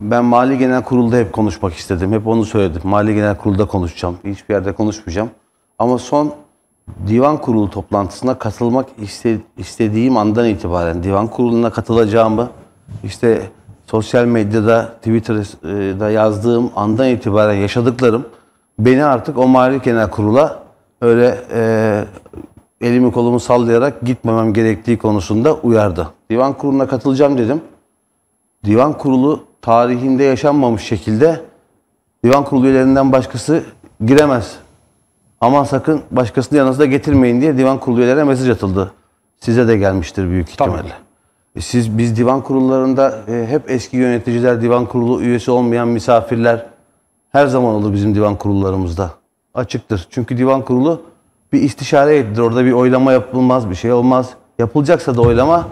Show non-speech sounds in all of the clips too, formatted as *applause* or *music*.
Ben Mali Genel Kurul'da hep konuşmak istedim. Hep onu söyledim. Mali Genel Kurul'da konuşacağım. Hiçbir yerde konuşmayacağım. Ama son Divan Kurulu toplantısına katılmak istediğim andan itibaren Divan Kurulu'na katılacağımı işte sosyal medyada, Twitter'da e, yazdığım andan itibaren yaşadıklarım beni artık o Mali Genel Kurul'a öyle e, elimi kolumu sallayarak gitmemem gerektiği konusunda uyardı. Divan Kurulu'na katılacağım dedim. Divan Kurulu tarihinde yaşanmamış şekilde divan kurulu üyelerinden başkası giremez. Aman sakın başkasını yanınızda getirmeyin diye divan kurulu üyelerine mesaj atıldı. Size de gelmiştir büyük ihtimalle. Tabii. E, siz biz divan kurullarında e, hep eski yöneticiler, divan kurulu üyesi olmayan misafirler her zaman olur bizim divan kurullarımızda. Açıktır. Çünkü divan kurulu bir istişare edilir. Orada bir oylama yapılmaz, bir şey olmaz. Yapılacaksa da oylama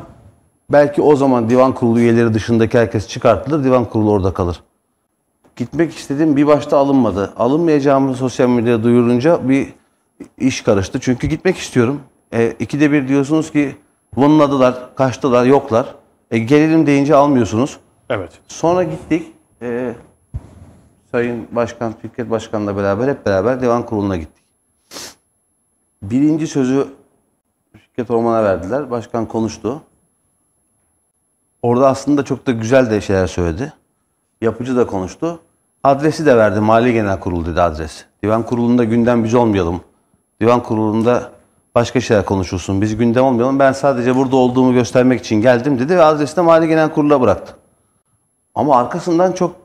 Belki o zaman divan kurulu üyeleri dışındaki herkes çıkartılır, divan kurulu orada kalır. Gitmek istedim bir başta alınmadı. Alınmayacağımı sosyal medyada duyurunca bir iş karıştı. Çünkü gitmek istiyorum. E, ikide bir diyorsunuz ki vınladılar, kaçtılar, yoklar. E, gelelim deyince almıyorsunuz. Evet. Sonra gittik. E, Sayın Başkan Fikret Başkan'la beraber hep beraber divan kuruluna gittik. Birinci sözü Fikret Orman'a verdiler. Başkan konuştu. Orada aslında çok da güzel de şeyler söyledi. Yapıcı da konuştu. Adresi de verdi. Mali Genel Kurulu dedi adres. Divan kurulunda gündem biz olmayalım. Divan kurulunda başka şeyler konuşulsun. Biz gündem olmayalım. Ben sadece burada olduğumu göstermek için geldim dedi ve adresi de Mali Genel Kurulu'na bıraktı. Ama arkasından çok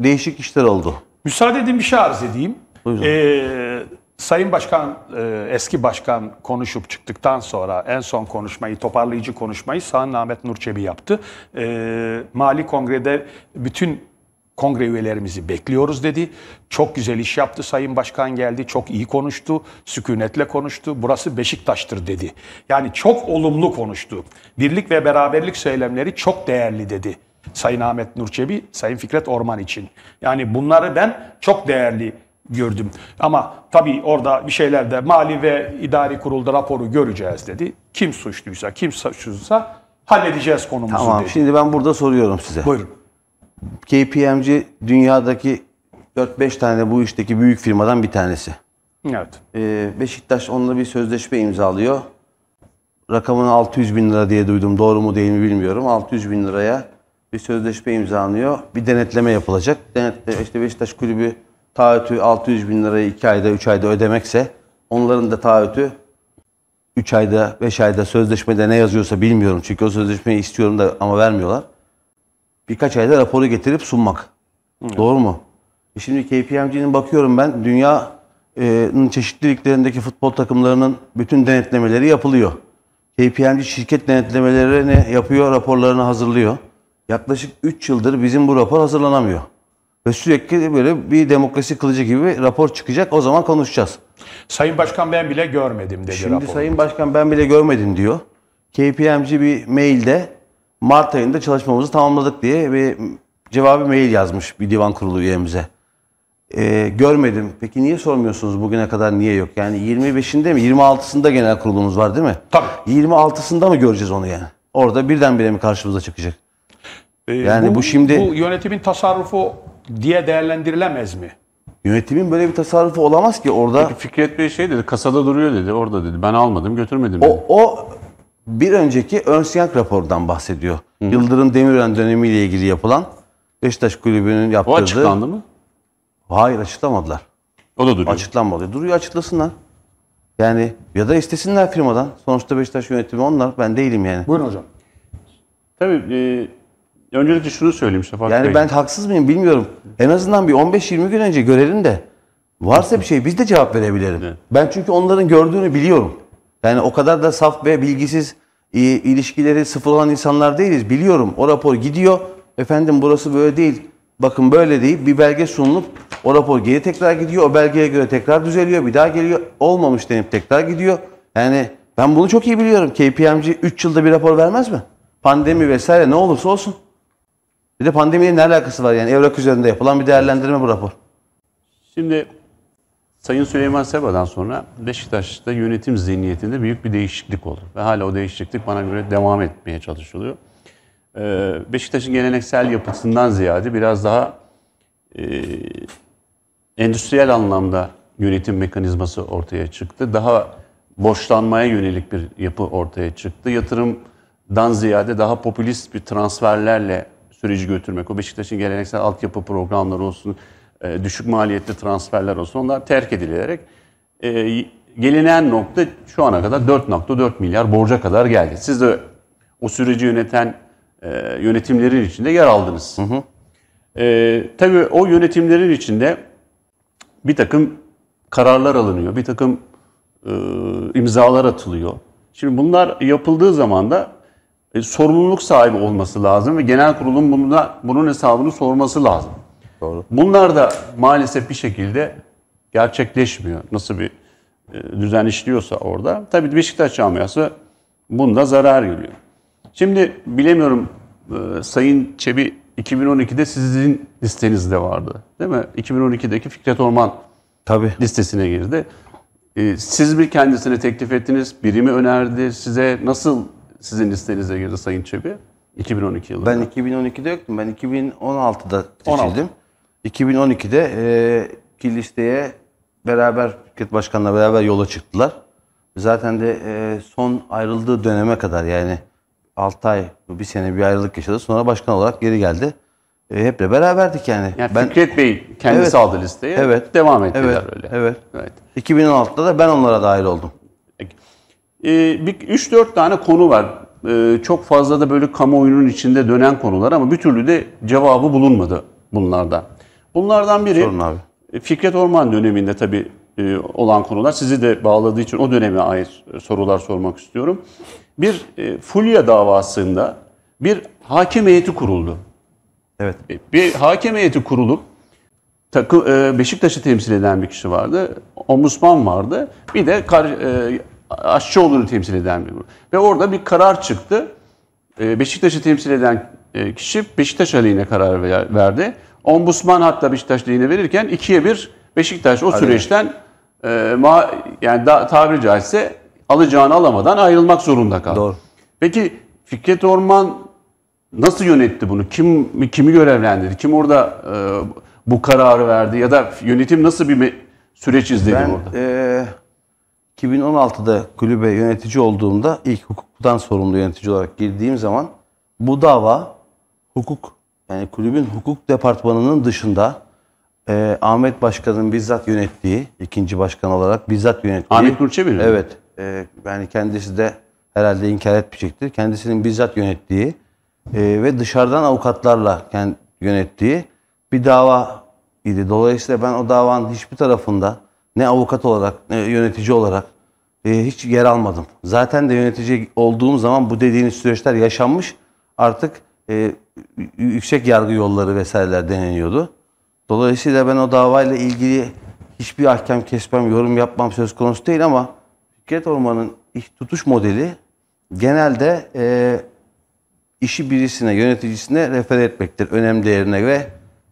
değişik işler oldu. Müsaade edin bir şey arz edeyim. Buyurun. Ee, Sayın Başkan, e, eski başkan konuşup çıktıktan sonra en son konuşmayı, toparlayıcı konuşmayı Sayın Ahmet Nurçebi yaptı. E, Mali Kongre'de bütün kongre üyelerimizi bekliyoruz dedi. Çok güzel iş yaptı Sayın Başkan geldi. Çok iyi konuştu. Sükunetle konuştu. Burası Beşiktaş'tır dedi. Yani çok olumlu konuştu. Birlik ve beraberlik söylemleri çok değerli dedi. Sayın Ahmet Nurçebi, Sayın Fikret Orman için. Yani bunları ben çok değerli gördüm. Ama tabii orada bir şeyler de mali ve idari kurulda raporu göreceğiz dedi. Kim suçluysa, kim suçluysa halledeceğiz konumuzu tamam, dedi. Şimdi ben burada soruyorum size. Buyurun. KPMG dünyadaki 4-5 tane bu işteki büyük firmadan bir tanesi. Evet. Ee, Beşiktaş onunla bir sözleşme imzalıyor. Rakamını 600 bin lira diye duydum. Doğru mu değil mi bilmiyorum. 600 bin liraya bir sözleşme imzalanıyor. Bir denetleme yapılacak. Denetle, işte Beşiktaş kulübü taahhütü 600 bin lirayı 2 ayda 3 ayda ödemekse onların da taahhütü 3 ayda 5 ayda sözleşmede ne yazıyorsa bilmiyorum. Çünkü o sözleşmeyi istiyorum da ama vermiyorlar. Birkaç ayda raporu getirip sunmak. Evet. Doğru mu? E şimdi KPMG'nin bakıyorum ben dünyanın e, çeşitliliklerindeki futbol takımlarının bütün denetlemeleri yapılıyor. KPMG şirket denetlemelerini yapıyor, raporlarını hazırlıyor. Yaklaşık 3 yıldır bizim bu rapor hazırlanamıyor. Ve sürekli böyle bir demokrasi kılıcı gibi rapor çıkacak. O zaman konuşacağız. Sayın Başkan ben bile görmedim dedi Şimdi rapor. Sayın Başkan ben bile görmedim diyor. KPMG bir mailde Mart ayında çalışmamızı tamamladık diye bir cevabı mail yazmış bir divan kurulu üyemize. Ee, görmedim. Peki niye sormuyorsunuz bugüne kadar niye yok? Yani 25'inde mi? 26'sında genel kurulumuz var değil mi? Tabii. 26'sında mı göreceğiz onu yani? Orada birdenbire mi karşımıza çıkacak? Ee, yani bu, bu şimdi... Bu yönetimin tasarrufu diye değerlendirilemez mi? Yönetimin böyle bir tasarrufu olamaz ki orada. Peki Fikret Bey şey dedi, kasada duruyor dedi, orada dedi. Ben almadım, götürmedim O, o bir önceki önsiyak rapordan bahsediyor. Hı. Yıldırım Demirören dönemiyle ilgili yapılan Beşiktaş Kulübü'nün yaptırdığı... O açıklandı mı? Hayır açıklamadılar. O da duruyor. Açıklanmadı. Duruyor açıklasınlar. Yani ya da istesinler firmadan. Sonuçta Beşiktaş yönetimi onlar. Ben değilim yani. Buyurun hocam. Tabii e, Öncelikle şunu söyleyeyim Şafak yani Bey. ben haksız mıyım bilmiyorum. En azından bir 15-20 gün önce görelim de varsa bir şey biz de cevap verebilelim. Evet. Ben çünkü onların gördüğünü biliyorum. Yani o kadar da saf ve bilgisiz ilişkileri sıfır olan insanlar değiliz. Biliyorum o rapor gidiyor. Efendim burası böyle değil. Bakın böyle deyip bir belge sunulup o rapor geri tekrar gidiyor. O belgeye göre tekrar düzeliyor. Bir daha geliyor. Olmamış denip tekrar gidiyor. Yani ben bunu çok iyi biliyorum. KPMG 3 yılda bir rapor vermez mi? Pandemi vesaire ne olursa olsun. Bir de pandemiyle ne alakası var yani? Evrak üzerinde yapılan bir değerlendirme bu rapor. Şimdi Sayın Süleyman Seba'dan sonra Beşiktaş'ta yönetim zihniyetinde büyük bir değişiklik oldu. Ve hala o değişiklik bana göre devam etmeye çalışılıyor. Ee, Beşiktaş'ın geleneksel yapısından ziyade biraz daha e, endüstriyel anlamda yönetim mekanizması ortaya çıktı. Daha boşlanmaya yönelik bir yapı ortaya çıktı. Yatırımdan ziyade daha popülist bir transferlerle süreci götürmek. O Beşiktaş'ın geleneksel altyapı programları olsun, e, düşük maliyetli transferler olsun onlar terk edilerek e, gelinen nokta şu ana kadar 4.4 milyar borca kadar geldi. Siz de o süreci yöneten e, yönetimlerin içinde yer aldınız. Hı hı. E, tabii o yönetimlerin içinde bir takım kararlar alınıyor, bir takım e, imzalar atılıyor. Şimdi bunlar yapıldığı zaman da e, sorumluluk sahibi olması lazım ve genel kurulun bunda, bunun hesabını sorması lazım. Doğru. Bunlar da maalesef bir şekilde gerçekleşmiyor. Nasıl bir e, düzen işliyorsa orada. Tabii Beşiktaş camiası bunda zarar görüyor. Şimdi bilemiyorum e, Sayın Çebi 2012'de sizin listenizde vardı. Değil mi? 2012'deki Fikret Orman Tabii. listesine girdi. E, siz mi kendisine teklif ettiniz? Biri mi önerdi? Size nasıl sizin listenize girdi Sayın Çebi. 2012 yılında. Ben 2012'de yoktum. Ben 2016'da seçildim. 16. 2012'de e, ki listeye beraber Fikret Başkan'la beraber yola çıktılar. Zaten de e, son ayrıldığı döneme kadar yani 6 ay, bir sene bir ayrılık yaşadı. Sonra başkan olarak geri geldi. E, hep de beraberdik yani. yani ben, Fikret Bey kendisi evet, aldı listeyi. Evet. Devam ettiler evet, öyle. Evet. evet. 2016'da da ben onlara dahil oldum. 3-4 ee, tane konu var. Ee, çok fazla da böyle kamuoyunun içinde dönen konular ama bir türlü de cevabı bulunmadı bunlarda. Bunlardan biri Sorun abi. E, Fikret Orman döneminde tabii e, olan konular. Sizi de bağladığı için o döneme ait sorular sormak istiyorum. Bir e, Fulya davasında bir hakem heyeti kuruldu. Evet. Bir hakem heyeti kurulup Beşiktaş'ı temsil eden bir kişi vardı. Ombudsman vardı. Bir de aşçı olduğunu temsil eden bir grup. Ve orada bir karar çıktı. Ee, Beşiktaş'ı temsil eden e, kişi Beşiktaş aleyhine karar verdi. Ombusman hatta Beşiktaş aleyhine verirken ikiye bir Beşiktaş o süreçten e, yani tabiri caizse alacağını alamadan ayrılmak zorunda kaldı. Doğru. Peki Fikret Orman nasıl yönetti bunu? Kim kimi görevlendirdi? Kim orada e, bu kararı verdi ya da yönetim nasıl bir süreç izledi ben, orada? E, 2016'da kulübe yönetici olduğumda ilk hukuktan sorumlu yönetici olarak girdiğim zaman bu dava hukuk yani kulübün hukuk departmanının dışında e, Ahmet Başkan'ın bizzat yönettiği, ikinci başkan olarak bizzat yönettiği. Ahmet Nurçebil mi? Evet. E, yani kendisi de herhalde inkar etmeyecektir. Kendisinin bizzat yönettiği e, ve dışarıdan avukatlarla kend, yönettiği bir dava idi. Dolayısıyla ben o davanın hiçbir tarafında ne avukat olarak ne yönetici olarak e, hiç yer almadım. Zaten de yönetici olduğum zaman bu dediğiniz süreçler yaşanmış. Artık e, yüksek yargı yolları vesaireler deneniyordu. Dolayısıyla ben o davayla ilgili hiçbir ahkam kesmem, yorum yapmam söz konusu değil ama Fikret Orman'ın tutuş modeli genelde e, işi birisine, yöneticisine refer etmektir. Önem değerine ve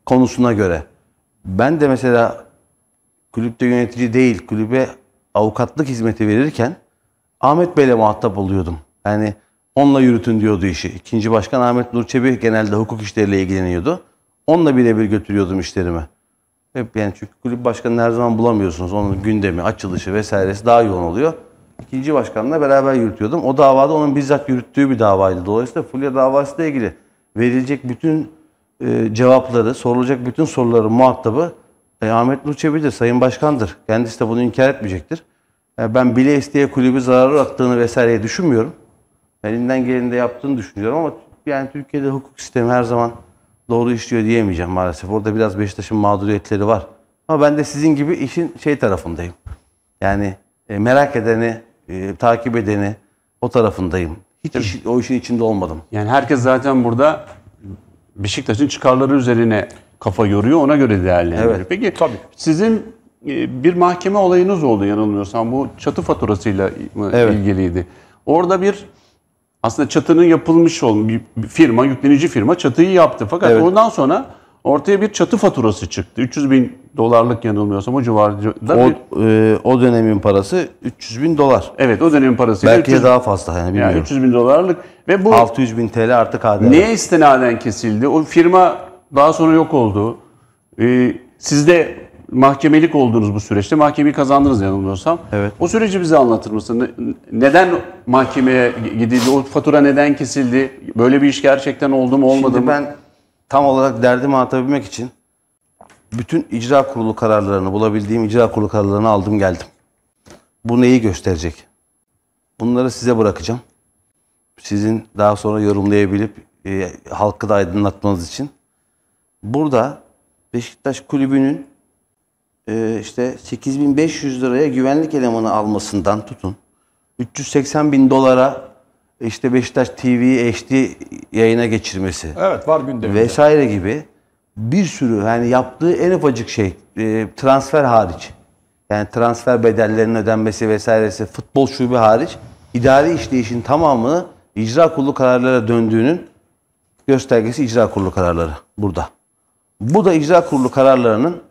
konusuna göre. Ben de mesela kulüpte yönetici değil, kulübe avukatlık hizmeti verirken Ahmet Bey'le muhatap oluyordum. Yani onunla yürütün diyordu işi. İkinci başkan Ahmet Nur Çebi genelde hukuk işleriyle ilgileniyordu. Onunla birebir götürüyordum işlerimi. Hep yani çünkü kulüp başkanını her zaman bulamıyorsunuz. Onun gündemi, açılışı vesairesi daha yoğun oluyor. İkinci başkanla beraber yürütüyordum. O davada onun bizzat yürüttüğü bir davaydı. Dolayısıyla Fulya davası ile ilgili verilecek bütün e, cevapları, sorulacak bütün soruların muhatabı e, Ahmet Nur Çebi de Sayın Başkan'dır. Kendisi de bunu inkar etmeyecektir. E, ben bile isteye kulübü zarar attığını vesaire düşünmüyorum. Elinden geleni de yaptığını düşünüyorum ama yani Türkiye'de hukuk sistemi her zaman doğru işliyor diyemeyeceğim maalesef. Orada biraz Beşiktaş'ın mağduriyetleri var. Ama ben de sizin gibi işin şey tarafındayım. Yani e, merak edeni, e, takip edeni o tarafındayım. Hiç iş, o işin içinde olmadım. Yani herkes zaten burada Beşiktaş'ın çıkarları üzerine kafa yoruyor ona göre değerlendiriyor. Evet. Peki Tabii. sizin e, bir mahkeme olayınız oldu yanılmıyorsam bu çatı faturasıyla e, evet. ilgiliydi. Orada bir aslında çatının yapılmış olan firma, yüklenici firma çatıyı yaptı. Fakat evet. ondan sonra ortaya bir çatı faturası çıktı. 300 bin dolarlık yanılmıyorsam o civarda. O, bir... e, o dönemin parası 300 bin dolar. Evet o dönemin parası. Belki 300, daha fazla yani bilmiyorum. Yani 300 bin dolarlık ve bu 600 bin TL artık ADR. Neye istinaden kesildi? O firma daha sonra yok oldu. Ee, siz de mahkemelik oldunuz bu süreçte. Mahkemeyi kazandınız yanılmıyorsam. Evet. O süreci bize anlatır mısın? Neden mahkemeye gidildi? O fatura neden kesildi? Böyle bir iş gerçekten oldu mu olmadı Şimdi mı? ben tam olarak derdimi anlatabilmek için bütün icra kurulu kararlarını bulabildiğim icra kurulu kararlarını aldım geldim. Bu neyi gösterecek? Bunları size bırakacağım. Sizin daha sonra yorumlayabilip e, halkı da aydınlatmanız için burada Beşiktaş kulübünün e, işte 8500 liraya güvenlik elemanı almasından tutun. 380 bin dolara e, işte Beşiktaş TV HD yayına geçirmesi. Evet var gündemde. Vesaire gibi bir sürü yani yaptığı en ufacık şey e, transfer hariç. Yani transfer bedellerinin ödenmesi vesairesi futbol şube hariç idari işleyişin tamamını icra kurulu kararlara döndüğünün göstergesi icra kurulu kararları burada. Bu da icra kurulu kararlarının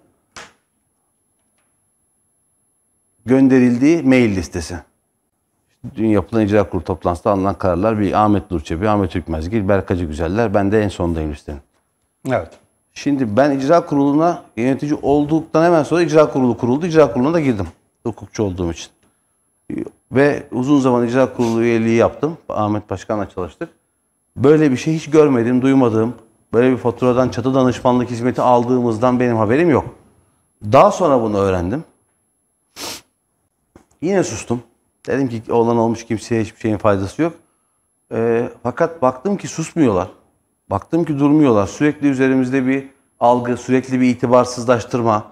gönderildiği mail listesi. Dün yapılan icra kurulu toplantısında alınan kararlar bir Ahmet Nurçebi, Ahmet Hükmezgil, Berkacı Güzeller. Ben de en sondayım listenin. Evet. Şimdi ben icra kuruluna yönetici olduktan hemen sonra icra kurulu kuruldu. İcra kuruluna da girdim. Hukukçu olduğum için. Ve uzun zaman icra kurulu üyeliği yaptım. Ahmet Başkan'la çalıştık. Böyle bir şey hiç görmedim, duymadım böyle bir faturadan çatı danışmanlık hizmeti aldığımızdan benim haberim yok. Daha sonra bunu öğrendim. Yine sustum. Dedim ki olan olmuş kimseye hiçbir şeyin faydası yok. E, fakat baktım ki susmuyorlar. Baktım ki durmuyorlar. Sürekli üzerimizde bir algı, sürekli bir itibarsızlaştırma.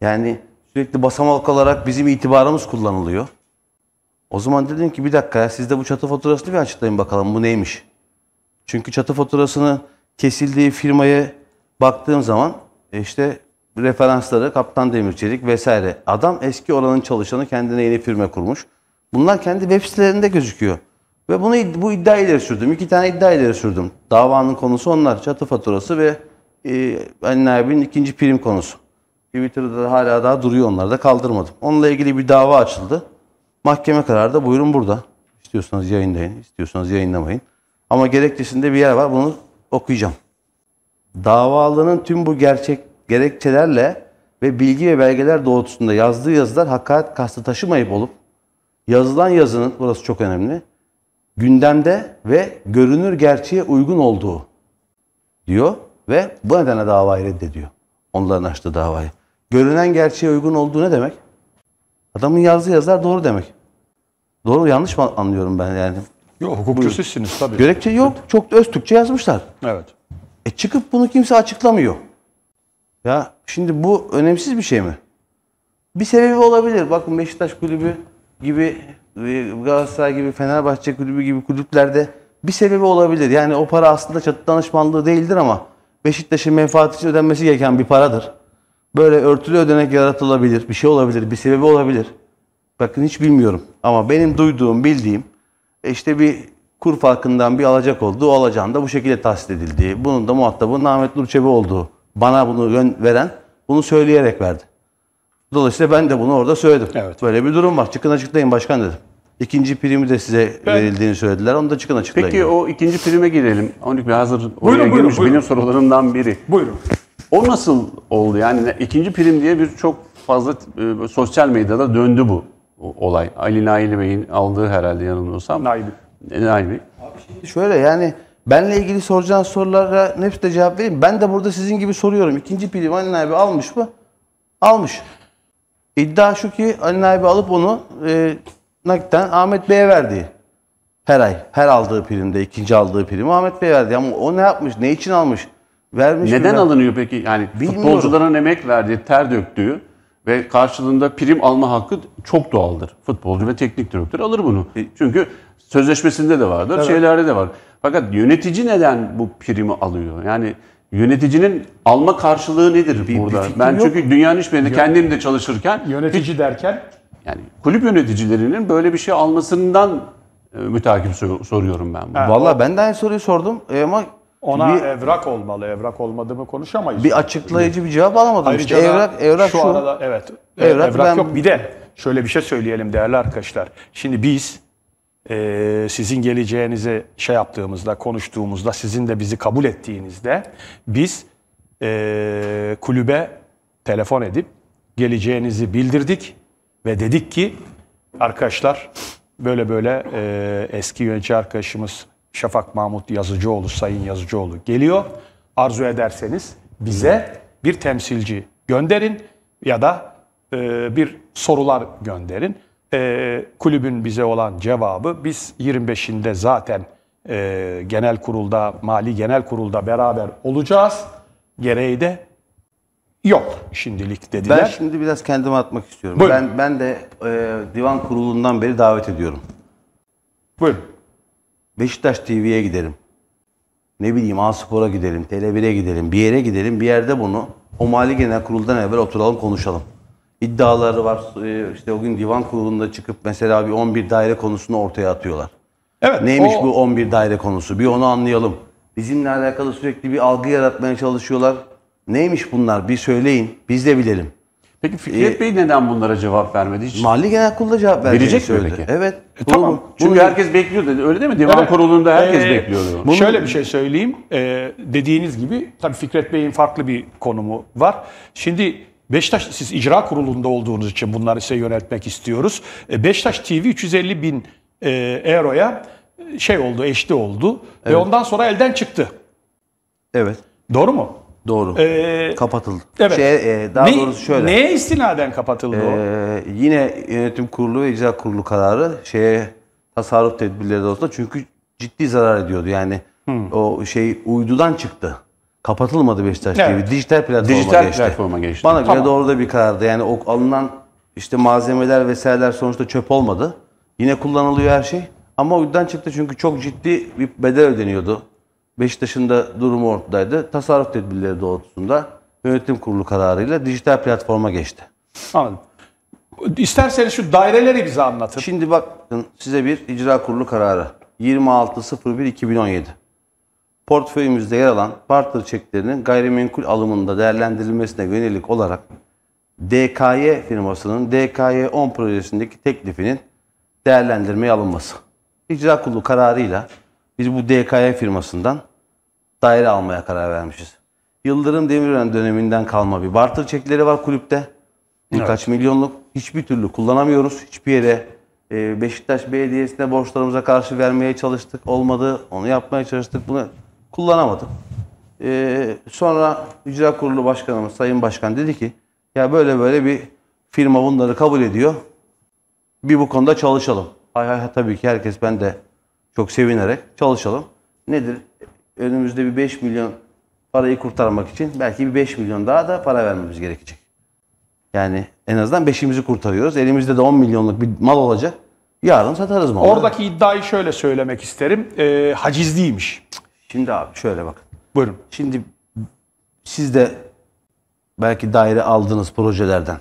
Yani sürekli basamak olarak bizim itibarımız kullanılıyor. O zaman dedim ki bir dakika ya siz de bu çatı faturasını bir açıklayın bakalım bu neymiş. Çünkü çatı faturasını kesildiği firmaya baktığım zaman e, işte referansları Kaptan Demirçelik vesaire. Adam eski olanın çalışanı kendine yeni firma kurmuş. Bunlar kendi web sitelerinde gözüküyor. Ve bunu bu iddia ileri sürdüm. İki tane iddia ileri sürdüm. Davanın konusu onlar. Çatı faturası ve e, Ali abinin ikinci prim konusu. Twitter'da da hala daha duruyor onlar da kaldırmadım. Onunla ilgili bir dava açıldı. Mahkeme kararı da buyurun burada. İstiyorsanız yayınlayın, istiyorsanız yayınlamayın. Ama gerekçesinde bir yer var. Bunu okuyacağım. Davalının tüm bu gerçek gerekçelerle ve bilgi ve belgeler doğrultusunda yazdığı yazılar hakaret kastı taşımayıp olup yazılan yazının, burası çok önemli, gündemde ve görünür gerçeğe uygun olduğu diyor ve bu nedenle davayı reddediyor. Onların açtığı davayı. Görünen gerçeğe uygun olduğu ne demek? Adamın yazdığı yazılar doğru demek. Doğru yanlış mı anlıyorum ben yani? Yok hukukçu sizsiniz tabii. Gerekçe yok. Çok da öz Türkçe yazmışlar. Evet. E çıkıp bunu kimse açıklamıyor. Ya şimdi bu önemsiz bir şey mi? Bir sebebi olabilir. Bakın Beşiktaş kulübü gibi e, Galatasaray gibi Fenerbahçe kulübü gibi kulüplerde bir sebebi olabilir. Yani o para aslında çatı danışmanlığı değildir ama Beşiktaş'ın menfaat için ödenmesi gereken bir paradır. Böyle örtülü ödenek yaratılabilir. Bir şey olabilir. Bir sebebi olabilir. Bakın hiç bilmiyorum. Ama benim duyduğum, bildiğim e işte bir kur farkından bir alacak oldu. O alacağın da bu şekilde tahsis edildi. Bunun da muhatabı Ahmet Nur Çebi olduğu. Bana bunu veren bunu söyleyerek verdi. Dolayısıyla ben de bunu orada söyledim. Evet. Böyle bir durum var. Çıkın açıklayın başkan dedim. İkinci primi de size ben, verildiğini söylediler. Onu da çıkın açıklayın. Peki o ikinci prime girelim. Onun bir hazır oraya girmiş benim sorularımdan biri. Buyurun. O nasıl oldu? Yani ikinci prim diye bir çok fazla e, sosyal medyada döndü bu olay. Ali Naili Bey'in aldığı herhalde yanılmıyorsam. Naili Bey. E, Nail Bey. Abi şöyle yani benle ilgili soracağın sorulara hepsine cevap vereyim. Ben de burada sizin gibi soruyorum. İkinci prim Ali Naili Bey almış mı? Almış. İddia şu ki Ali Naili Bey alıp onu e, nakitten Ahmet Bey'e verdiği. Her ay, her aldığı primde, ikinci aldığı primi Ahmet Bey verdi. Ama o ne yapmış, ne için almış? Vermiş Neden bilmem. alınıyor peki? Yani Bilmiyorum. futbolcuların emek verdiği, ter döktüğü ve karşılığında prim alma hakkı çok doğaldır. Futbolcu ve teknik direktör alır bunu. E, çünkü sözleşmesinde de vardır, evet. şeylerde de var. Fakat yönetici neden bu primi alıyor? Yani yöneticinin alma karşılığı nedir bir, burada? Bir ben yok. çünkü dünyanın hiçbirinde kendim de çalışırken yönetici hiç, derken yani kulüp yöneticilerinin böyle bir şey almasından e, mütakip soruyorum ben bunu. Valla ben de aynı soruyu sordum e, ama ona bir, evrak olmalı. Evrak olmadı mı konuşamayız. Bir açıklayıcı bir cevap alamadım. Ayrıca işte evrak, evrak şu, şu arada evet. E, evrak, evrak ben... yok. Bir de şöyle bir şey söyleyelim değerli arkadaşlar. Şimdi biz e, sizin geleceğinize şey yaptığımızda, konuştuğumuzda, sizin de bizi kabul ettiğinizde biz e, kulübe telefon edip geleceğinizi bildirdik ve dedik ki arkadaşlar böyle böyle e, eski yönetici arkadaşımız Şafak Mahmut Yazıcıoğlu, Sayın Yazıcıoğlu geliyor. Arzu ederseniz bize bir temsilci gönderin ya da e, bir sorular gönderin. E, kulübün bize olan cevabı biz 25'inde zaten e, genel kurulda, mali genel kurulda beraber olacağız. Gereği de yok şimdilik dediler. Ben şimdi biraz kendime atmak istiyorum. Buyurun. Ben ben de e, divan kurulundan beri davet ediyorum. Buyurun. Beşiktaş TV'ye gidelim. Ne bileyim Aspora spora gidelim, Tele1'e gidelim, bir yere gidelim. Bir yerde bunu o Mali Genel Kurul'dan evvel oturalım konuşalım. İddiaları var. E, işte o gün divan kurulunda çıkıp mesela bir 11 daire konusunu ortaya atıyorlar. Evet. Neymiş o... bu 11 daire konusu? Bir onu anlayalım. Bizimle alakalı sürekli bir algı yaratmaya çalışıyorlar. Neymiş bunlar? Bir söyleyin. Biz de bilelim. Peki e, Fikret ee, Bey neden bunlara cevap vermedi hiç? Mali Genel kurulda cevap verdi. Verecek söyledi. mi peki? Evet. E, bunu, tamam. Çünkü bunu... herkes bekliyor dedi. Öyle değil mi? Divan evet. Kurulu'nda herkes ee, bekliyor. Bunu... Şöyle bir şey söyleyeyim. Ee, dediğiniz gibi tabii Fikret Bey'in farklı bir konumu var. Şimdi Beşiktaş siz icra kurulunda olduğunuz için bunları size yöneltmek istiyoruz. E, Beşiktaş TV 350 bin e, euroya şey oldu, eşli oldu evet. ve ondan sonra elden çıktı. Evet. Doğru mu? Doğru. Ee, kapatıldı. Evet. Şey, e, daha ne, doğrusu şöyle. Neye istinaden kapatıldı ee, o? Yine yönetim kurulu ve icra kurulu kararı şeye tasarruf tedbirleri olsa çünkü ciddi zarar ediyordu. Yani hmm. o şey uydudan çıktı. Kapatılmadı Beşiktaş evet. TV. Dijital platforma Dijital geçti. platforma geçti. Bana tamam. doğru da bir karardı. Yani o alınan işte malzemeler vesaireler sonuçta çöp olmadı. Yine kullanılıyor her şey. Ama uydudan çıktı çünkü çok ciddi bir bedel ödeniyordu. Beşiktaş'ın da durumu ortadaydı. Tasarruf tedbirleri doğrultusunda yönetim kurulu kararıyla dijital platforma geçti. Anladım. İsterseniz şu daireleri bize anlatın. Şimdi bakın size bir icra kurulu kararı. 26.01.2017. Portföyümüzde yer alan partner çeklerinin gayrimenkul alımında değerlendirilmesine yönelik olarak DKY firmasının DKY 10 projesindeki teklifinin değerlendirmeye alınması. İcra kurulu kararıyla biz bu DKY firmasından daire almaya karar vermişiz. Yıldırım Demirören döneminden kalma bir barter çekleri var kulüpte. Birkaç evet. milyonluk. Hiçbir türlü kullanamıyoruz. Hiçbir yere e, Beşiktaş Belediyesi'ne borçlarımıza karşı vermeye çalıştık. Olmadı. Onu yapmaya çalıştık. Bunu kullanamadık. E, sonra İcra Kurulu Başkanımız Sayın Başkan dedi ki ya böyle böyle bir firma bunları kabul ediyor. Bir bu konuda çalışalım. Hay hay tabii ki herkes ben de çok sevinerek çalışalım. Nedir? önümüzde bir 5 milyon parayı kurtarmak için belki bir 5 milyon daha da para vermemiz gerekecek. Yani en azından 5'imizi kurtarıyoruz. Elimizde de 10 milyonluk bir mal olacak. Yarın satarız malları. Oradaki iddiayı şöyle söylemek isterim. E, hacizliymiş. Şimdi abi şöyle bakın. Buyurun. Şimdi siz de belki daire aldığınız projelerden.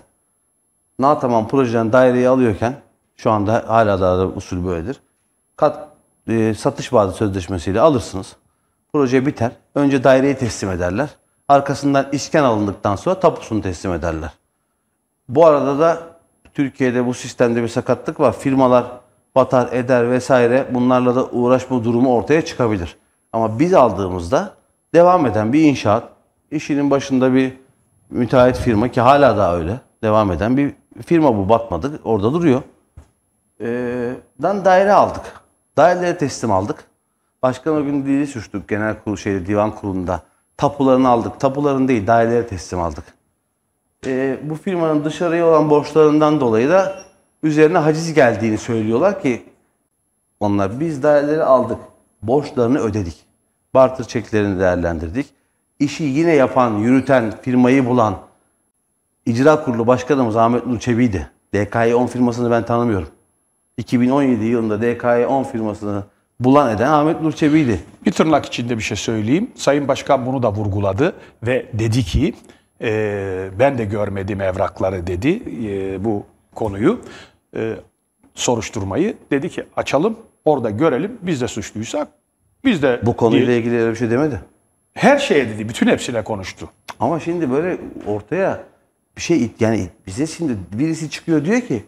Na tamam projeden daireyi alıyorken şu anda hala da usul böyledir. Kat e, satış bazı sözleşmesiyle alırsınız. Proje biter. Önce daireyi teslim ederler. Arkasından iskan alındıktan sonra tapusunu teslim ederler. Bu arada da Türkiye'de bu sistemde bir sakatlık var. Firmalar batar eder vesaire bunlarla da uğraşma durumu ortaya çıkabilir. Ama biz aldığımızda devam eden bir inşaat, işinin başında bir müteahhit firma ki hala daha öyle devam eden bir firma bu batmadı orada duruyor. Ee, dan daire aldık. daireleri teslim aldık. Başkan o gün dili suçtuk genel kurul şeyde divan kurulunda. Tapularını aldık. Tapuların değil dairelere teslim aldık. E, bu firmanın dışarıya olan borçlarından dolayı da üzerine haciz geldiğini söylüyorlar ki onlar biz daireleri aldık. Borçlarını ödedik. Bartır çeklerini değerlendirdik. İşi yine yapan, yürüten, firmayı bulan icra kurulu başkanımız Ahmet Nur Çebi'ydi. DKY 10 firmasını ben tanımıyorum. 2017 yılında DKY 10 firmasını bulan eden Ahmet Nur Çebi'ydi. Bir tırnak içinde bir şey söyleyeyim. Sayın Başkan bunu da vurguladı ve dedi ki e, ben de görmedim evrakları dedi e, bu konuyu e, soruşturmayı. Dedi ki açalım orada görelim biz de suçluysak biz de... Bu konuyla diye, ilgili öyle bir şey demedi. Her şeye dedi bütün hepsine konuştu. Ama şimdi böyle ortaya bir şey yani bize şimdi birisi çıkıyor diyor ki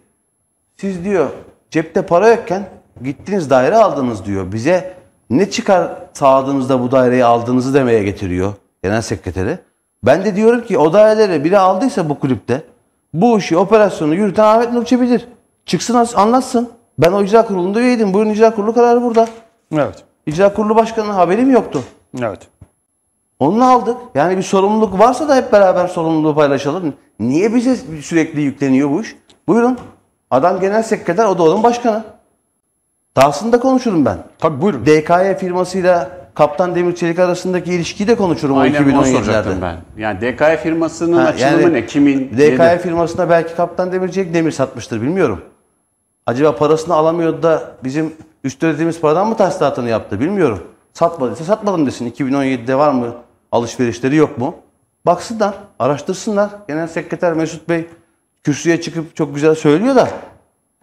siz diyor cepte para yokken gittiniz daire aldınız diyor. Bize ne çıkar sağladığınızda bu daireyi aldığınızı demeye getiriyor genel sekreteri. Ben de diyorum ki o daireleri biri aldıysa bu kulüpte bu işi operasyonu yürüten Ahmet Nur Çebidir. Çıksın anlatsın. Ben o icra kurulunda üyeydim. Buyurun icra kurulu kararı burada. Evet. İcra kurulu başkanının haberi mi yoktu. Evet. onu aldık. Yani bir sorumluluk varsa da hep beraber sorumluluğu paylaşalım. Niye bize sürekli yükleniyor bu iş? Buyurun. Adam genel sekreter, o da onun başkanı. Dahasında konuşurum ben. Tabii buyurun. DKY firmasıyla Kaptan Demir Çelik arasındaki ilişkiyi de konuşurum Aynen o 2017'lerde. ben. Yani DKY firmasının ha, açılımı yani ne? Kimin? DKY yedi? firmasına belki Kaptan Demir Çelik demir satmıştır bilmiyorum. Acaba parasını alamıyordu da bizim üst üstlediğimiz paradan mı tahsilatını yaptı bilmiyorum. Satmadıysa satmadım desin. 2017'de var mı? Alışverişleri yok mu? Baksınlar, araştırsınlar. Genel Sekreter Mesut Bey kürsüye çıkıp çok güzel söylüyor da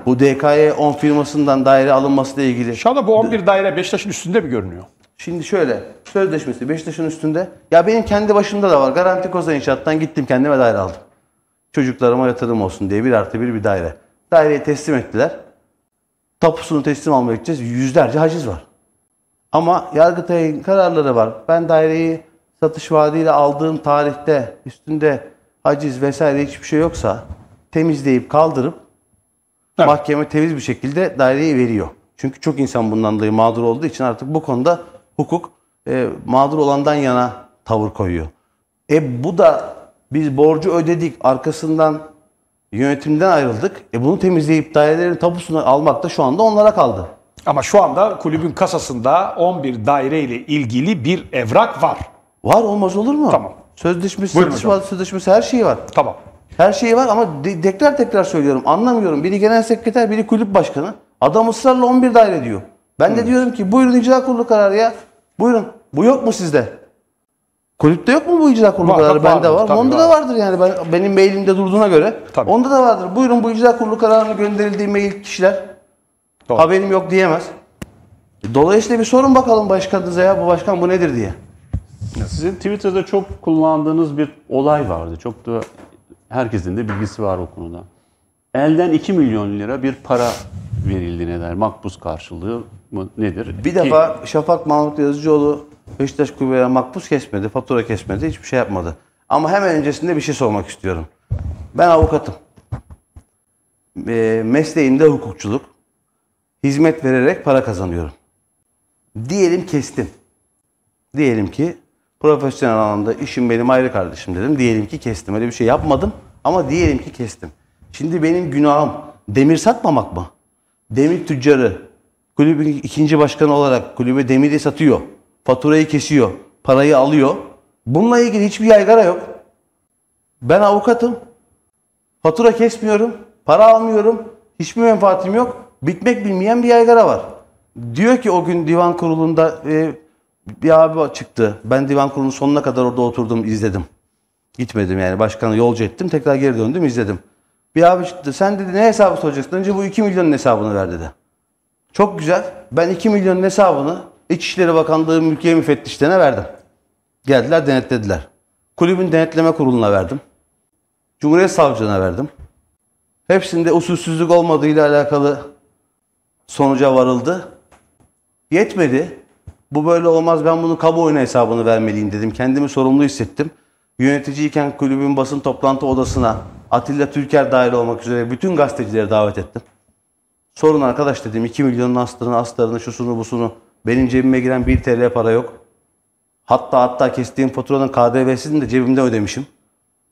bu DKY 10 firmasından daire alınmasıyla ilgili. Şu anda bu 11 daire Beşiktaş'ın üstünde mi görünüyor? Şimdi şöyle, sözleşmesi Beşiktaş'ın üstünde. Ya benim kendi başımda da var. Garanti Koza İnşaat'tan gittim kendime daire aldım. Çocuklarıma yatırım olsun diye bir artı bir bir daire. Daireyi teslim ettiler. Tapusunu teslim almaya gideceğiz. Yüzlerce haciz var. Ama Yargıtay'ın kararları var. Ben daireyi satış vaadiyle aldığım tarihte üstünde haciz vesaire hiçbir şey yoksa temizleyip kaldırıp Evet. Mahkeme temiz bir şekilde daireyi veriyor. Çünkü çok insan bundan dolayı mağdur olduğu için artık bu konuda hukuk e, mağdur olandan yana tavır koyuyor. E bu da biz borcu ödedik arkasından yönetimden ayrıldık. E bunu temizleyip dairelerin tapusunu almak da şu anda onlara kaldı. Ama şu anda kulübün kasasında 11 daire ile ilgili bir evrak var. Var olmaz olur mu? Tamam. Sözleşmesi, Buyurun sözleşmesi, hocam. sözleşmesi her şeyi var. Tamam. Her şeyi var ama de- tekrar tekrar söylüyorum anlamıyorum. Biri genel sekreter biri kulüp başkanı. Adam ısrarla 11 daire diyor. Ben de diyorum ki buyurun icra kurulu kararı ya. Buyurun. Bu yok mu sizde? Kulüpte yok mu bu icra kurulu Var, kararı? tabii Bende var. tabii Onda da vardır yani. Ben, benim mailimde durduğuna göre. Tabii. Onda da vardır. Buyurun bu icra kurulu kararını gönderildiği mail kişiler. Doğru. Haberim yok diyemez. E, dolayısıyla bir sorun bakalım başkanınıza ya bu başkan bu nedir diye. Sizin Twitter'da çok kullandığınız bir olay vardı. Çok da Herkesin de bilgisi var o konuda. Elden 2 milyon lira bir para verildi ne der? Makbuz karşılığı mı nedir? Bir Ki, defa Şafak Mahmut Yazıcıoğlu Beşiktaş kulübüne makbuz kesmedi, fatura kesmedi, hiçbir şey yapmadı. Ama hemen öncesinde bir şey sormak istiyorum. Ben avukatım. E, mesleğimde hukukçuluk. Hizmet vererek para kazanıyorum. Diyelim kestim. Diyelim ki Profesyonel alanda işim benim ayrı kardeşim dedim. Diyelim ki kestim. Öyle bir şey yapmadım ama diyelim ki kestim. Şimdi benim günahım demir satmamak mı? Demir tüccarı kulübün ikinci başkanı olarak kulübe demiri satıyor. Faturayı kesiyor. Parayı alıyor. Bununla ilgili hiçbir yaygara yok. Ben avukatım. Fatura kesmiyorum. Para almıyorum. Hiçbir menfaatim yok. Bitmek bilmeyen bir yaygara var. Diyor ki o gün divan kurulunda e, bir abi çıktı. Ben divan kurulunun sonuna kadar orada oturdum, izledim. Gitmedim yani. Başkanı yolcu ettim. Tekrar geri döndüm, izledim. Bir abi çıktı. Sen dedi ne hesabı soracaksın? Önce bu 2 milyonun hesabını ver dedi. Çok güzel. Ben 2 milyonun hesabını İçişleri Bakanlığı mülkiye müfettişlerine verdim. Geldiler denetlediler. Kulübün denetleme kuruluna verdim. Cumhuriyet Savcılığına verdim. Hepsinde usulsüzlük olmadığı ile alakalı sonuca varıldı. Yetmedi. Bu böyle olmaz ben bunu kamuoyuna hesabını vermeliyim dedim. Kendimi sorumlu hissettim. Yöneticiyken kulübün basın toplantı odasına Atilla Türker dahil olmak üzere bütün gazetecileri davet ettim. Sorun arkadaş dedim 2 milyonun astarını astarını şusunu busunu benim cebime giren 1 TL para yok. Hatta hatta kestiğim faturanın KDV'sini de cebimden ödemişim.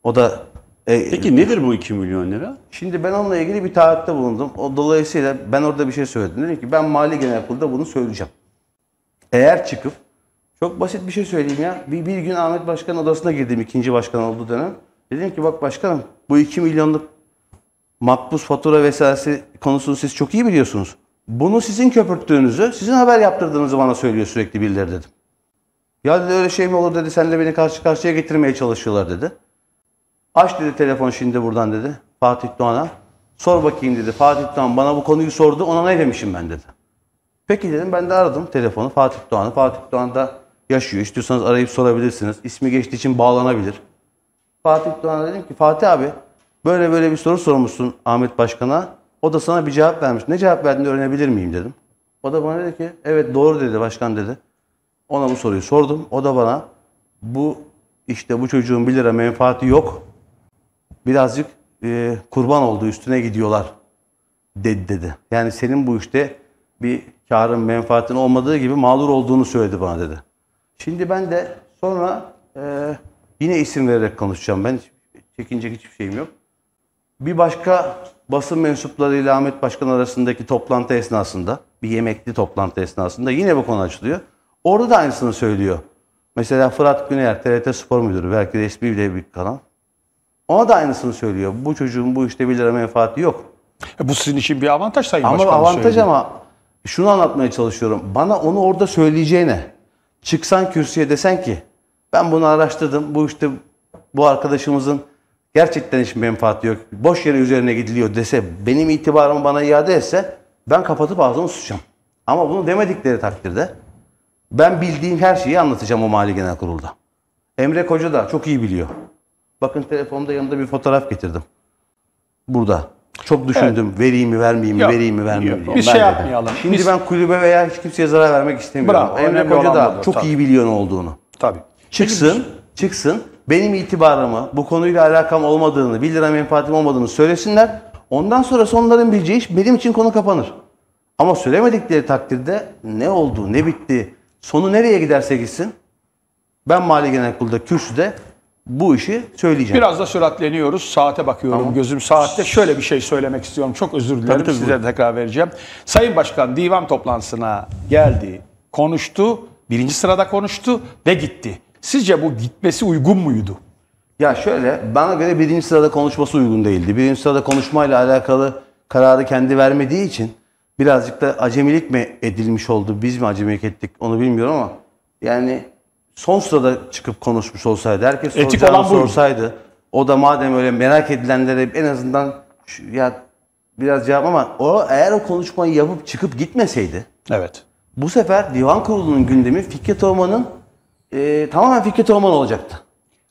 O da e, Peki nedir bu 2 milyon lira? Şimdi ben onunla ilgili bir taahhütte bulundum. O dolayısıyla ben orada bir şey söyledim. Dedim ki ben Mali Genel Kurulu'da bunu söyleyeceğim eğer çıkıp çok basit bir şey söyleyeyim ya. Bir, bir gün Ahmet Başkan odasına girdim ikinci başkan olduğu dönem. Dedim ki bak başkanım bu 2 milyonluk makbuz fatura vesairesi konusunu siz çok iyi biliyorsunuz. Bunu sizin köpürttüğünüzü, sizin haber yaptırdığınızı bana söylüyor sürekli birileri dedim. Ya dedi öyle şey mi olur dedi senle beni karşı karşıya getirmeye çalışıyorlar dedi. Aç dedi telefon şimdi buradan dedi Fatih Doğan'a. Sor bakayım dedi Fatih Doğan bana bu konuyu sordu ona ne demişim ben dedi. Peki dedim ben de aradım telefonu Fatih Doğan'ı. Fatih Doğan da yaşıyor. İstiyorsanız arayıp sorabilirsiniz. İsmi geçtiği için bağlanabilir. Fatih Doğan'a dedim ki Fatih abi böyle böyle bir soru sormuşsun Ahmet Başkan'a. O da sana bir cevap vermiş. Ne cevap verdiğini öğrenebilir miyim dedim. O da bana dedi ki evet doğru dedi başkan dedi. Ona bu soruyu sordum. O da bana bu işte bu çocuğun 1 lira menfaati yok. Birazcık e, kurban oldu üstüne gidiyorlar dedi dedi. Yani senin bu işte bir karın menfaatin olmadığı gibi mağdur olduğunu söyledi bana dedi. Şimdi ben de sonra e, yine isim vererek konuşacağım. Ben çekinecek hiçbir şeyim yok. Bir başka basın mensupları ile Ahmet Başkan arasındaki toplantı esnasında, bir yemekli toplantı esnasında yine bu konu açılıyor. Orada da aynısını söylüyor. Mesela Fırat Güneyer, TRT Spor Müdürü, belki de ismi bile bir kanal. Ona da aynısını söylüyor. Bu çocuğun bu işte bir lira menfaati yok. E bu sizin için bir avantaj sayın ama başkanım. avantaj söyledi. ama şunu anlatmaya çalışıyorum. Bana onu orada söyleyeceğine çıksan kürsüye desen ki ben bunu araştırdım. Bu işte bu arkadaşımızın gerçekten hiç menfaati yok. Boş yere üzerine gidiliyor dese benim itibarımı bana iade etse ben kapatıp ağzımı susacağım. Ama bunu demedikleri takdirde ben bildiğim her şeyi anlatacağım o Mali Genel Kurul'da. Emre Koca da çok iyi biliyor. Bakın telefonda yanında bir fotoğraf getirdim. Burada. Çok düşündüm. Evet. Vereyim mi, vermeyeyim mi, vereyim mi, vermeyeyim mi? Bir şey Bence. yapmayalım. Şimdi Biz... ben kulübe veya hiç kimseye zarar vermek istemiyorum. Bravo. Emre Koca da çok tabii. iyi biliyor ne olduğunu. Tabii. Çıksın, şey- çıksın. Benim itibarımı, bu konuyla alakam olmadığını, 1 lira menfaatim olmadığını söylesinler. Ondan sonra onların bileceği iş benim için konu kapanır. Ama söylemedikleri takdirde ne oldu, ne bitti, sonu nereye giderse gitsin ben Mali Genel Kurulu'da kürsüde bu işi söyleyeceğim. Biraz da süratleniyoruz. Saate bakıyorum. Tamam. Gözüm saatte. Şöyle bir şey söylemek istiyorum. Çok özür dilerim. Tabii, tabii, Size tekrar vereceğim. Sayın Başkan divan toplantısına geldi. Konuştu. Birinci sırada konuştu ve gitti. Sizce bu gitmesi uygun muydu? Ya şöyle bana göre birinci sırada konuşması uygun değildi. Birinci sırada konuşmayla alakalı kararı kendi vermediği için birazcık da acemilik mi edilmiş oldu? Biz mi acemilik ettik onu bilmiyorum ama yani Son sırada çıkıp konuşmuş olsaydı, herkes Etik soracağını olan sorsaydı, o da madem öyle merak edilenlere en azından şu, ya biraz cevap ama o eğer o konuşmayı yapıp çıkıp gitmeseydi. Evet. Bu sefer divan kurulunun gündemi Fikret Orman'ın e, tamamen Fikret Orman olacaktı.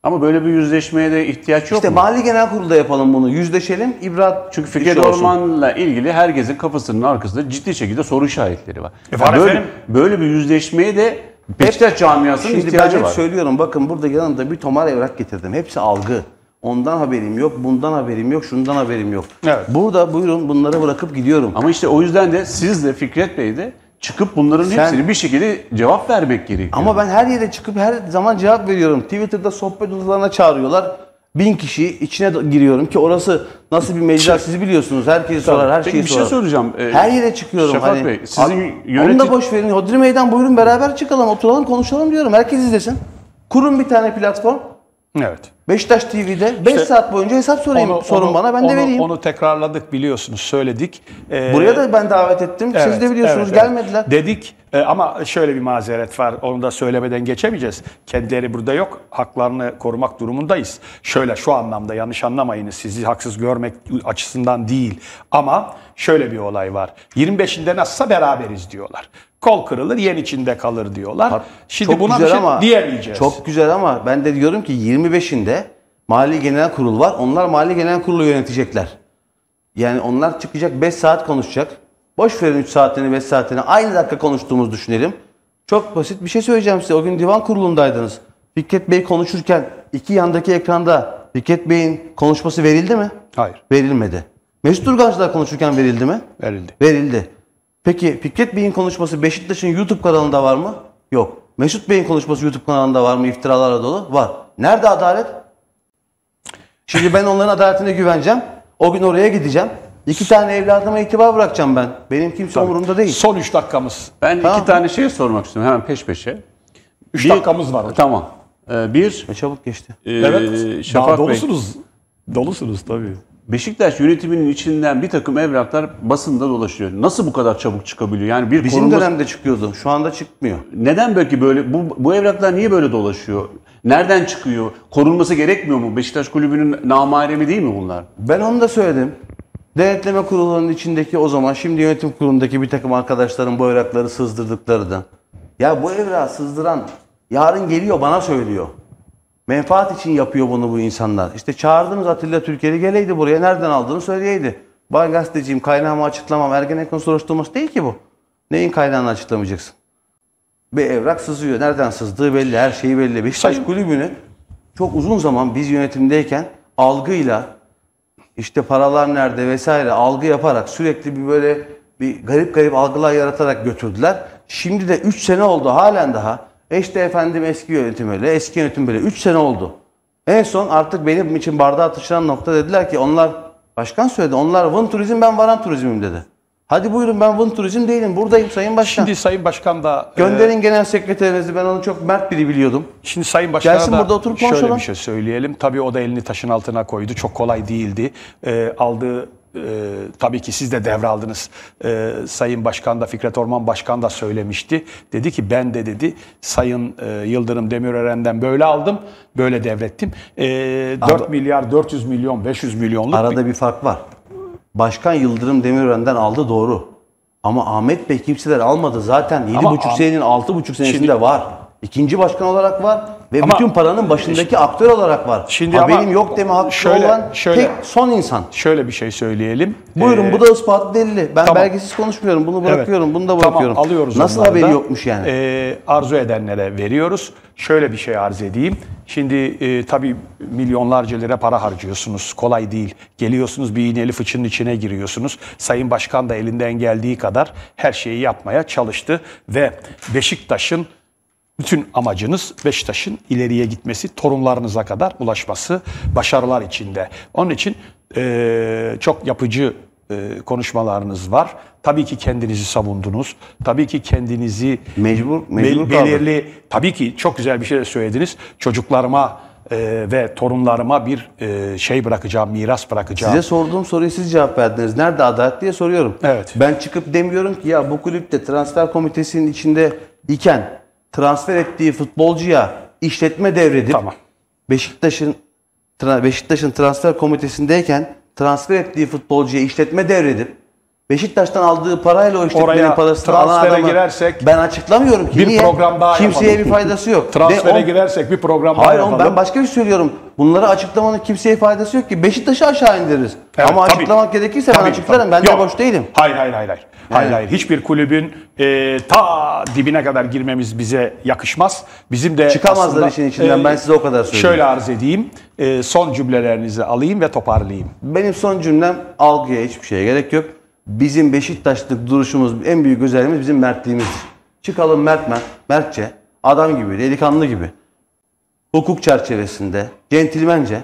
Ama böyle bir yüzleşmeye de ihtiyaç yok işte mu? İşte Mali Genel Kurulu'da yapalım bunu. Yüzleşelim. İbrat Çünkü Fikret şey Orman'la ilgili herkesin kafasının arkasında ciddi şekilde soru işaretleri var. E, yani böyle, efendim? böyle bir yüzleşmeye de Beşiktaş camiasının Şimdi ihtiyacı ben hep var. söylüyorum bakın burada yanımda bir tomar evrak getirdim. Hepsi algı. Ondan haberim yok, bundan haberim yok, şundan haberim yok. Evet. Burada buyurun bunları bırakıp gidiyorum. Ama işte o yüzden de siz de Fikret Bey de çıkıp bunların Sen- hepsini bir şekilde cevap vermek gerekiyor. Ama ben her yere çıkıp her zaman cevap veriyorum. Twitter'da sohbet odalarına çağırıyorlar. Bin kişi içine giriyorum ki orası nasıl bir mecra sizi biliyorsunuz. Herkesi Tabii. sorar, her Peki, şeyi bir şey soracağım. Ee, Her yere çıkıyorum. Şafak hani, Bey, sizin yönetim... Onu da boş verin. Hodri Meydan buyurun beraber çıkalım, oturalım, konuşalım diyorum. Herkes izlesin. Kurun bir tane platform. Evet. Beşiktaş TV'de 5 işte saat boyunca hesap sorayım. Onu, Sorun onu, bana ben de vereyim. Onu tekrarladık biliyorsunuz söyledik. Ee, Buraya da ben davet ettim. Evet, Siz de biliyorsunuz evet, gelmediler. Evet. Dedik e, ama şöyle bir mazeret var. Onu da söylemeden geçemeyeceğiz. Kendileri burada yok. Haklarını korumak durumundayız. Şöyle şu anlamda yanlış anlamayınız. Sizi haksız görmek açısından değil. Ama şöyle bir olay var. 25'inde nasılsa beraberiz diyorlar kol kırılır, yen içinde kalır diyorlar. Bak, Şimdi çok buna güzel bir şey ama, diyemeyeceğiz. Çok güzel ama ben de diyorum ki 25'inde Mali Genel Kurul var. Onlar Mali Genel Kurulu yönetecekler. Yani onlar çıkacak 5 saat konuşacak. Boş verin 3 saatini 5 saatini aynı dakika konuştuğumuz düşünelim. Çok basit bir şey söyleyeceğim size. O gün divan kurulundaydınız. Fikret Bey konuşurken iki yandaki ekranda Fikret Bey'in konuşması verildi mi? Hayır. Verilmedi. Mesut Urgancılar konuşurken verildi mi? Verildi. Verildi. Peki Fikret Bey'in konuşması Beşiktaş'ın YouTube kanalında var mı? Yok. Mesut Bey'in konuşması YouTube kanalında var mı? İftiralarla dolu. Var. Nerede adalet? Şimdi ben onların adaletine güveneceğim. O gün oraya gideceğim. İki tane evladıma itibar bırakacağım ben. Benim kimse Tabii. umurumda değil. Son üç dakikamız. Ben tamam. iki tane şey sormak istiyorum hemen peş peşe. Üç bir, dakikamız var hocam. Tamam. Ee, bir. Ne çabuk geçti. E, evet. Şafak Daha dolusunuz. Bey. Dolusunuz tabii. Beşiktaş yönetiminin içinden bir takım evraklar basında dolaşıyor. Nasıl bu kadar çabuk çıkabiliyor? Yani bir Bizim korunma... dönemde çıkıyordu. Şu anda çıkmıyor. Neden belki böyle? Bu, bu evraklar niye böyle dolaşıyor? Nereden çıkıyor? Korunması gerekmiyor mu? Beşiktaş Kulübü'nün namaremi değil mi bunlar? Ben onu da söyledim. Denetleme kurulunun içindeki o zaman şimdi yönetim kurulundaki bir takım arkadaşların bu evrakları sızdırdıkları da. Ya bu evrağı sızdıran yarın geliyor bana söylüyor. Menfaat için yapıyor bunu bu insanlar. İşte çağırdınız Atilla Türker'i geleydi buraya. Nereden aldığını söyleyeydi. Ben gazeteciyim kaynağımı açıklamam. Ergenekon soruşturması değil ki bu. Neyin kaynağını açıklamayacaksın? Bir evrak sızıyor. Nereden sızdığı belli. Her şeyi belli. Beşiktaş Sayın... kulübünü çok uzun zaman biz yönetimdeyken algıyla işte paralar nerede vesaire algı yaparak sürekli bir böyle bir garip garip algılar yaratarak götürdüler. Şimdi de 3 sene oldu halen daha e işte efendim eski yönetim öyle, eski yönetim böyle. Üç sene oldu. En son artık benim için bardağı taşıran nokta dediler ki onlar, başkan söyledi, onlar Vın Turizm ben Varan Turizm'im dedi. Hadi buyurun ben Vın Turizm değilim. Buradayım Sayın Başkan. Şimdi Sayın Başkan da... E, Gönderin e, Genel Sekreterinizi. Ben onu çok mert biri biliyordum. Şimdi Sayın Başkan Gelsin da burada oturup konuşalım. Şöyle bir şey söyleyelim. Tabii o da elini taşın altına koydu. Çok kolay değildi. E, aldığı e, tabii ki siz de devraldınız. E, Sayın Başkan da Fikret Orman Başkan da söylemişti. Dedi ki ben de dedi Sayın e, Yıldırım Demirören'den böyle aldım, böyle devrettim. E, ee, 4 Arada, milyar 400 milyon 500 milyonluk Arada bir, bir fark var. Başkan Yıldırım Demirören'den aldı doğru. Ama Ahmet Bey kimseler almadı zaten. 7,5 senenin 6,5 senesinde şimdi, var. İkinci başkan olarak var. Ve ama, bütün paranın başındaki işte, aktör olarak var. Şimdi benim yok deme hakkı şöyle, olan şöyle, tek son insan. Şöyle bir şey söyleyelim. Buyurun ee, bu da ispatlı delili. Ben tamam. belgesiz konuşmuyorum. Bunu bırakıyorum. Evet, bunu da bırakıyorum. Tamam, alıyoruz Nasıl onlardan. haberi yokmuş yani? Ee, arzu edenlere veriyoruz. Şöyle bir şey arz edeyim. Şimdi e, tabii milyonlarca lira para harcıyorsunuz. Kolay değil. Geliyorsunuz bir iğneli fıçının içine giriyorsunuz. Sayın Başkan da elinden geldiği kadar her şeyi yapmaya çalıştı ve Beşiktaş'ın bütün amacınız Beşiktaş'ın ileriye gitmesi, torunlarınıza kadar ulaşması, başarılar içinde. Onun için e, çok yapıcı e, konuşmalarınız var. Tabii ki kendinizi savundunuz. Tabii ki kendinizi mecbur, mecbur belirli. Kaldı. Tabii ki çok güzel bir şey de söylediniz. Çocuklarıma e, ve torunlarıma bir e, şey bırakacağım, miras bırakacağım. Size sorduğum soruyu siz cevap verdiniz. Nerede adalet diye soruyorum. Evet. Ben çıkıp demiyorum ki ya bu kulüpte transfer komitesinin içinde iken transfer ettiği futbolcuya işletme devredip tamam. Beşiktaş'ın Beşiktaş'ın transfer komitesindeyken transfer ettiği futbolcuya işletme devredip Beşiktaş'tan aldığı parayla o işletmenin Oraya, parasını alan transfere adamı girersek- ben açıklamıyorum ki. Bir niye? program daha Kimseye yapalım. bir faydası yok. Transfere on- girersek bir program daha Hayır oğlum yapalım. ben başka bir şey söylüyorum. Bunları açıklamanın kimseye faydası yok ki. Beşiktaş'ı aşağı indiririz. Evet, Ama tabii. açıklamak gerekirse ben açıklarım. tabii. Ben de boş değilim. Hayır hayır hayır. Hayır hayır. hayır. Hiçbir kulübün e, ta dibine kadar girmemiz bize yakışmaz. Bizim de Çıkamazlar aslında- işin içinden, ben e, size o kadar söyleyeyim. Şöyle arz edeyim. E, son cümlelerinizi alayım ve toparlayayım. Benim son cümlem algıya hiçbir şeye gerek yok bizim Beşiktaşlık duruşumuz en büyük özelliğimiz bizim mertliğimizdir. Çıkalım mertmen, mertçe, adam gibi, delikanlı gibi. Hukuk çerçevesinde, centilmence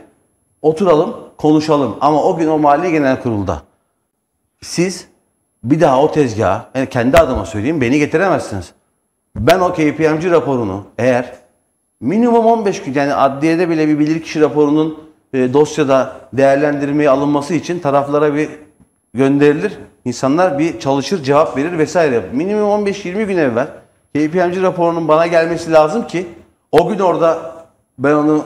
oturalım, konuşalım. Ama o gün o mahalle genel kurulda siz bir daha o tezgaha, yani kendi adıma söyleyeyim, beni getiremezsiniz. Ben o KPMG raporunu eğer minimum 15 gün yani adliyede bile bir bilirkişi raporunun e, dosyada değerlendirmeye alınması için taraflara bir gönderilir. İnsanlar bir çalışır, cevap verir vesaire. Minimum 15-20 gün evvel KPMG raporunun bana gelmesi lazım ki o gün orada ben onu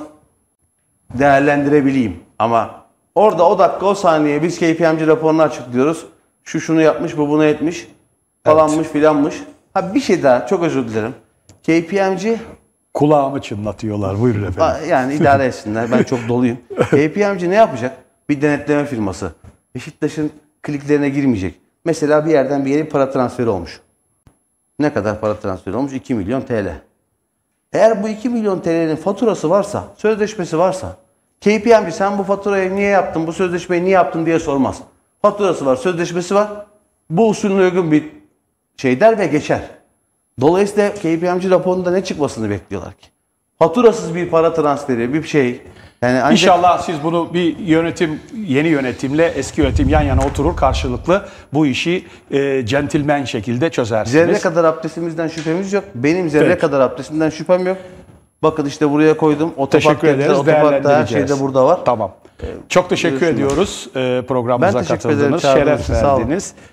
değerlendirebileyim. Ama orada o dakika o saniye biz KPMG raporunu açıklıyoruz. Şu şunu yapmış, bu bunu etmiş. Falanmış evet. filanmış. Ha bir şey daha çok özür dilerim. KPMG Kulağımı çınlatıyorlar. Buyurun efendim. Yani idare etsinler. Ben çok doluyum. *laughs* KPMG ne yapacak? Bir denetleme firması. Beşiktaş'ın kliklerine girmeyecek. Mesela bir yerden bir yere para transferi olmuş. Ne kadar para transferi olmuş? 2 milyon TL. Eğer bu 2 milyon TL'nin faturası varsa, sözleşmesi varsa, KPMG sen bu faturayı niye yaptın, bu sözleşmeyi niye yaptın diye sormaz. Faturası var, sözleşmesi var. Bu usulüne uygun bir şey der ve geçer. Dolayısıyla KPMG raporunda ne çıkmasını bekliyorlar ki? Faturasız bir para transferi, bir şey, yani ancak... İnşallah siz bunu bir yönetim, yeni yönetimle eski yönetim yan yana oturur karşılıklı bu işi e, centilmen şekilde çözersiniz. Zerre kadar abdestimizden şüphemiz yok. Benim zerre Peki. kadar abdestimden şüphem yok. Bakın işte buraya koydum. Otopark dediler, otoparkta her şey de burada var. Tamam. Çok teşekkür ediyoruz e, programımıza ben teşekkür katıldınız, ederim, şeref verdiniz.